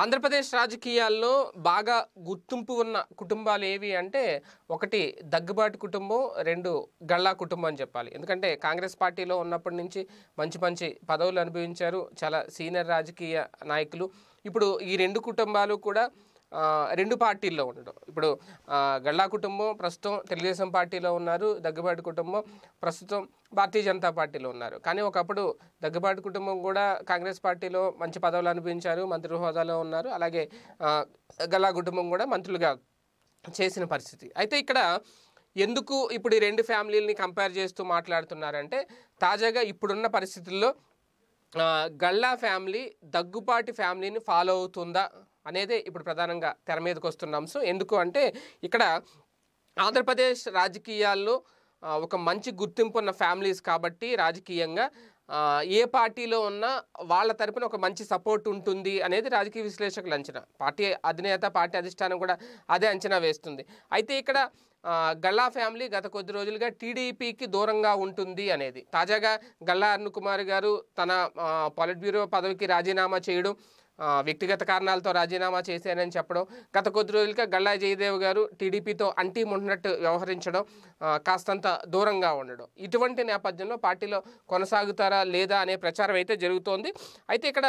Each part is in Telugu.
ఆంధ్రప్రదేశ్ రాజకీయాల్లో బాగా గుర్తింపు ఉన్న కుటుంబాలు ఏవి అంటే ఒకటి దగ్గుబాటి కుటుంబం రెండు గళ్ళా కుటుంబం అని చెప్పాలి ఎందుకంటే కాంగ్రెస్ పార్టీలో ఉన్నప్పటి నుంచి మంచి మంచి పదవులు అనుభవించారు చాలా సీనియర్ రాజకీయ నాయకులు ఇప్పుడు ఈ రెండు కుటుంబాలు కూడా రెండు పార్టీల్లో ఉండడం ఇప్పుడు గల్లా కుటుంబం ప్రస్తుతం తెలుగుదేశం పార్టీలో ఉన్నారు దగ్గుబాటి కుటుంబం ప్రస్తుతం భారతీయ జనతా పార్టీలో ఉన్నారు కానీ ఒకప్పుడు దగ్గబాటి కుటుంబం కూడా కాంగ్రెస్ పార్టీలో మంచి పదవులు అనిపించారు మంత్రి హోదాలో ఉన్నారు అలాగే గల్లా కుటుంబం కూడా మంత్రులుగా చేసిన పరిస్థితి అయితే ఇక్కడ ఎందుకు ఇప్పుడు ఈ రెండు ఫ్యామిలీలని కంపేర్ చేస్తూ మాట్లాడుతున్నారంటే తాజాగా ఇప్పుడున్న పరిస్థితుల్లో గల్లా ఫ్యామిలీ దగ్గుపాటి ఫ్యామిలీని ఫాలో అవుతుందా అనేదే ఇప్పుడు ప్రధానంగా తెర మీదకి వస్తున్న అంశం ఎందుకు అంటే ఇక్కడ ఆంధ్రప్రదేశ్ రాజకీయాల్లో ఒక మంచి గుర్తింపు ఉన్న ఫ్యామిలీస్ కాబట్టి రాజకీయంగా ఏ పార్టీలో ఉన్నా వాళ్ళ తరపున ఒక మంచి సపోర్ట్ ఉంటుంది అనేది రాజకీయ విశ్లేషకుల అంచనా పార్టీ అధినేత పార్టీ అధిష్టానం కూడా అదే అంచనా వేస్తుంది అయితే ఇక్కడ గల్లా ఫ్యామిలీ గత కొద్ది రోజులుగా టీడీపీకి దూరంగా ఉంటుంది అనేది తాజాగా గల్లా అరుణ్ కుమార్ గారు తన పాలిట్ బ్యూరో పదవికి రాజీనామా చేయడం వ్యక్తిగత కారణాలతో రాజీనామా చేశానని చెప్పడం గత కొద్ది రోజులుగా గల్లా జయదేవ్ గారు టీడీపీతో అంటీ ముంటున్నట్టు వ్యవహరించడం కాస్తంత దూరంగా ఉండడం ఇటువంటి నేపథ్యంలో పార్టీలో కొనసాగుతారా లేదా అనే ప్రచారం అయితే జరుగుతోంది అయితే ఇక్కడ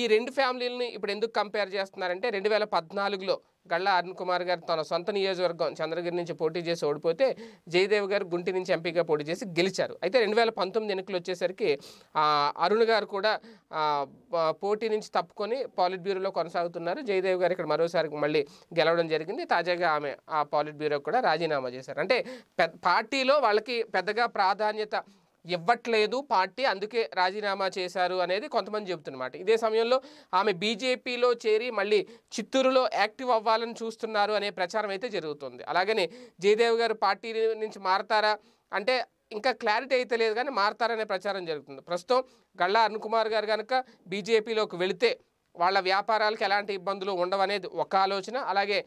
ఈ రెండు ఫ్యామిలీలని ఇప్పుడు ఎందుకు కంపేర్ చేస్తున్నారంటే రెండు వేల పద్నాలుగులో గళ్ళ అరుణ్ కుమార్ గారు తన సొంత నియోజకవర్గం చంద్రగిరి నుంచి పోటీ చేసి ఓడిపోతే జయదేవ్ గారు గుంటి నుంచి ఎంపీగా పోటీ చేసి గెలిచారు అయితే రెండు వేల పంతొమ్మిది ఎన్నికలు వచ్చేసరికి అరుణ్ గారు కూడా పోటీ నుంచి తప్పుకొని పాలిట్ బ్యూరోలో కొనసాగుతున్నారు జయదేవ్ గారు ఇక్కడ మరోసారి మళ్ళీ గెలవడం జరిగింది తాజాగా ఆమె ఆ పాలిట్ బ్యూరో కూడా రాజీనామా చేశారు అంటే పార్టీలో వాళ్ళకి పెద్దగా ప్రాధాన్యత ఇవ్వట్లేదు పార్టీ అందుకే రాజీనామా చేశారు అనేది కొంతమంది చెబుతున్నమాట ఇదే సమయంలో ఆమె బీజేపీలో చేరి మళ్ళీ చిత్తూరులో యాక్టివ్ అవ్వాలని చూస్తున్నారు అనే ప్రచారం అయితే జరుగుతుంది అలాగనే జయదేవ్ గారు పార్టీ నుంచి మారతారా అంటే ఇంకా క్లారిటీ అయితే లేదు కానీ మారతారనే ప్రచారం జరుగుతుంది ప్రస్తుతం గళ్ళా అరుణ్ కుమార్ గారు కనుక బీజేపీలోకి వెళితే వాళ్ళ వ్యాపారాలకు ఎలాంటి ఇబ్బందులు ఉండవనేది ఒక ఆలోచన అలాగే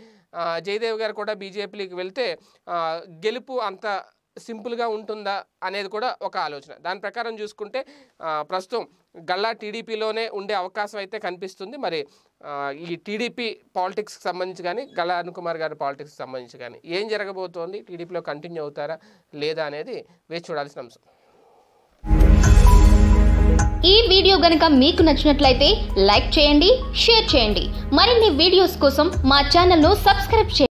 జయదేవ్ గారు కూడా బీజేపీలోకి వెళ్తే గెలుపు అంత సింపుల్గా ఉంటుందా అనేది కూడా ఒక ఆలోచన దాని ప్రకారం చూసుకుంటే ప్రస్తుతం గల్లా టీడీపీలోనే ఉండే అవకాశం అయితే కనిపిస్తుంది మరి ఈ టీడీపీ పాలిటిక్స్కి సంబంధించి కానీ గల్లా కుమార్ గారి పాలిటిక్స్కి సంబంధించి కానీ ఏం జరగబోతోంది టీడీపీలో కంటిన్యూ అవుతారా లేదా అనేది వేచి చూడాల్సిన అంశం ఈ వీడియో గనుక మీకు నచ్చినట్లయితే లైక్ చేయండి షేర్ చేయండి మరిన్ని వీడియోస్ కోసం మా ఛానల్ను సబ్స్క్రైబ్ చేయండి